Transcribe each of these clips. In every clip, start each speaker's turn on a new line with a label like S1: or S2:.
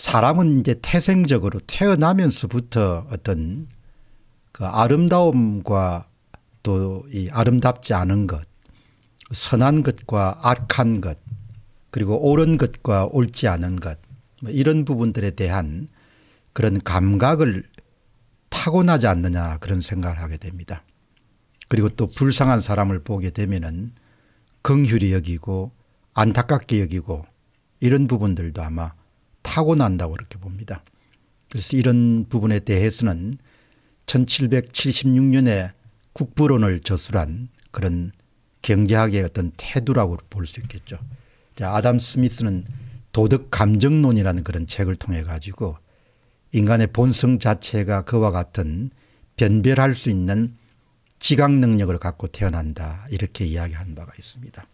S1: 사람은 이제 태생적으로 태어나면서부터 어떤 그 아름다움과 또 이 아름답지 않은 것, 선한 것과 악한 것, 그리고 옳은 것과 옳지 않은 것, 뭐 이런 부분들에 대한 그런 감각을 타고나지 않느냐 그런 생각을 하게 됩니다. 그리고 또 불쌍한 사람을 보게 되면은 긍휼히 여기고 안타깝게 여기고 이런 부분들도 아마 타고난다고 그렇게 봅니다. 그래서 이런 부분에 대해서는 1776년에 국부론을 저술한 그런 경제학의 어떤 태도라고 볼 수 있겠죠. 자, 아담 스미스는 도덕 감정론이라는 그런 책을 통해 가지고 인간의 본성 자체가 그와 같은 변별할 수 있는 지각 능력을 갖고 태어난다 이렇게 이야기한 바가 있습니다.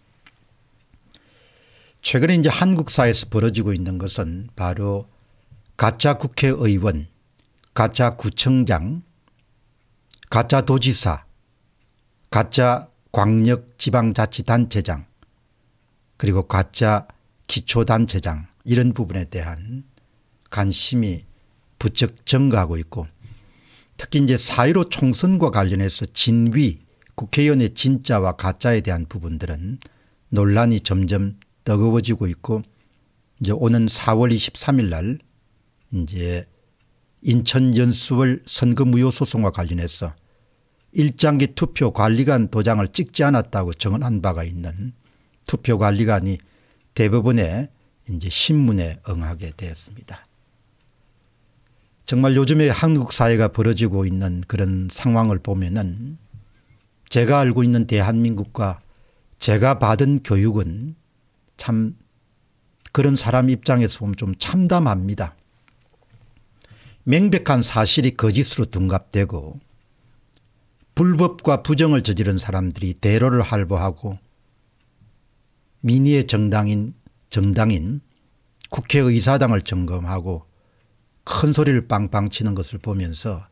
S1: 최근에 이제 한국 사회에서 벌어지고 있는 것은 바로 가짜 국회의원, 가짜 구청장, 가짜 도지사, 가짜 광역 지방자치단체장 그리고 가짜 기초단체장 이런 부분에 대한 관심이 부쩍 증가하고 있고 특히 이제 사1로 총선과 관련해서 진위 국회의원의 진짜와 가짜에 대한 부분들은 논란이 점점 뜨거워지고 있고 이제 오는 4월 23일 날 이제 인천 연수월 선거 무효 소송과 관련해서 일장기 투표 관리관 도장을 찍지 않았다고 정언한 바가 있는 투표 관리관이 대법원에 이제 신문에 응하게 되었습니다. 정말 요즘에 한국 사회가 벌어지고 있는 그런 상황을 보면은 제가 알고 있는 대한민국과 제가 받은 교육은 참 그런 사람 입장에서 보면 좀 참담합니다. 명백한 사실이 거짓으로 둔갑되고 불법과 부정을 저지른 사람들이 대로를 할보하고 민의의 정당인 정당인 국회의사당을 점검하고 큰 소리를 빵빵 치는 것을 보면서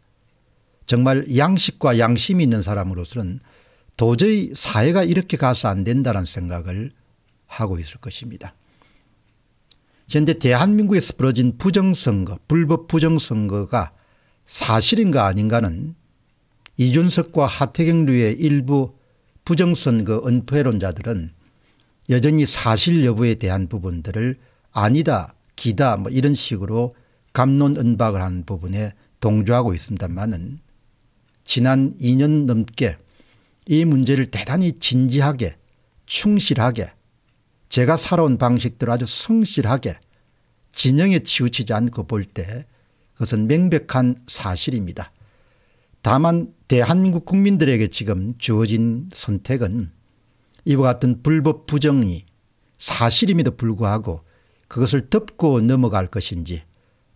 S1: 정말 양식과 양심이 있는 사람으로서는 도저히 사회가 이렇게 가서 안 된다는 생각을 하고 있을 것입니다. 현재 대한민국에서 벌어진 부정선거 불법 부정선거가 사실인가 아닌가는 이준석과 하태경류의 일부 부정선거 은폐론자들은 여전히 사실 여부에 대한 부분들을 아니다 기다 뭐 이런 식으로 감론은박을 한 부분에 동조하고 있습니다만은 지난 2년 넘게 이 문제를 대단히 진지하게 충실하게 제가 살아온 방식대로 아주 성실하게 진영에 치우치지 않고 볼 때 그것은 명백한 사실입니다. 다만 대한민국 국민들에게 지금 주어진 선택은 이와 같은 불법 부정이 사실임에도 불구하고 그것을 덮고 넘어갈 것인지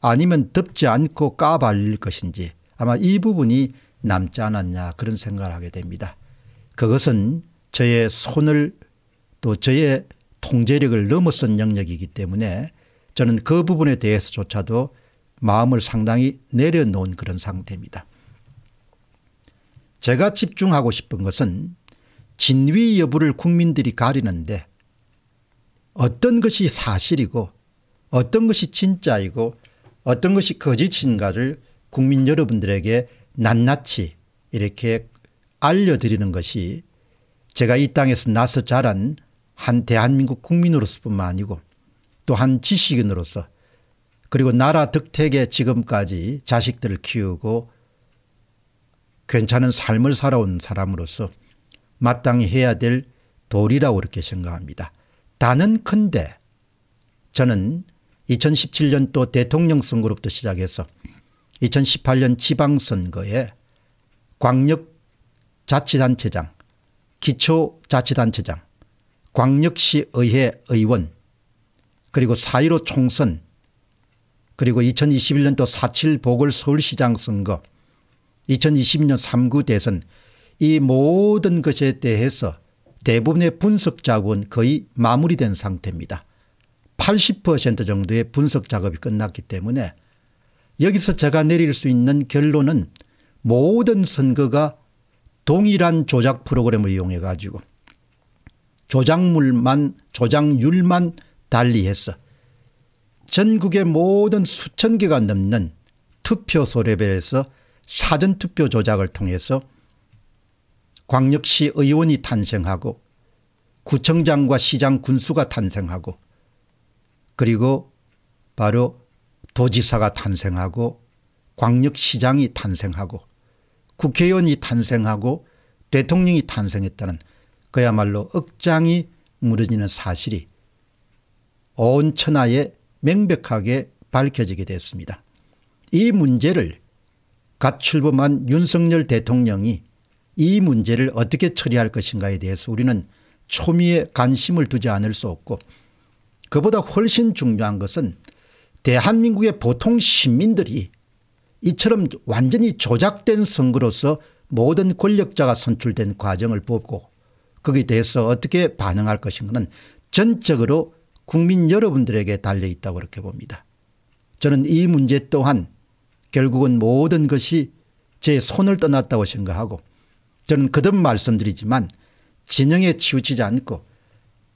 S1: 아니면 덮지 않고 까발릴 것인지 아마 이 부분이 남지 않았냐 그런 생각을 하게 됩니다. 그것은 저의 손을 또 저의 통제력을 넘어선 영역이기 때문에 저는 그 부분에 대해서조차도 마음을 상당히 내려놓은 그런 상태입니다. 제가 집중하고 싶은 것은 진위 여부를 국민들이 가리는데 어떤 것이 사실이고 어떤 것이 진짜이고 어떤 것이 거짓인가를 국민 여러분들에게 낱낱이 이렇게 알려드리는 것이 제가 이 땅에서 나서 자란 한 대한민국 국민으로서뿐만 아니고 또 한 지식인으로서 그리고 나라 덕택에 지금까지 자식들을 키우고 괜찮은 삶을 살아온 사람으로서 마땅히 해야 될 도리라고 이렇게 생각합니다. 단은컨대 저는 2017년도 대통령 선거로부터 시작해서 2018년 지방선거에 광역자치단체장, 기초자치단체장 광역시의회 의원 그리고 4.15 총선 그리고 2021년도 4.7 보궐서울시장 선거 2020년 3구 대선 이 모든 것에 대해서 대부분의 분석 작업은 거의 마무리된 상태입니다. 80% 정도의 분석 작업이 끝났기 때문에 여기서 제가 내릴 수 있는 결론은 모든 선거가 동일한 조작 프로그램을 이용해 가지고 조작물만 조작률만 달리해서 전국의 모든 수천 개가 넘는 투표소 레벨에서 사전투표 조작을 통해서 광역시 의원이 탄생하고 구청장과 시장 군수가 탄생하고 그리고 바로 도지사가 탄생하고 광역시장이 탄생하고 국회의원이 탄생하고 대통령이 탄생했다는 그야말로 억장이 무너지는 사실이 온 천하에 명백하게 밝혀지게 됐습니다. 이 문제를 갓 출범한 윤석열 대통령이 이 문제를 어떻게 처리할 것인가에 대해서 우리는 초미의 관심을 두지 않을 수 없고 그보다 훨씬 중요한 것은 대한민국의 보통 시민들이 이처럼 완전히 조작된 선거로서 모든 권력자가 선출된 과정을 보고 거기에 대해서 어떻게 반응할 것인가는 전적으로 국민 여러분들에게 달려있다고 그렇게 봅니다. 저는 이 문제 또한 결국은 모든 것이 제 손을 떠났다고 생각하고 저는 거듭 말씀드리지만 진영에 치우치지 않고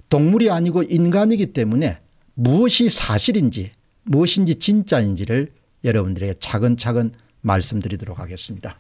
S1: 동물이 아니고 인간이기 때문에 무엇이 사실인지 무엇인지 진짜인지를 여러분들에게 차근차근 말씀드리도록 하겠습니다.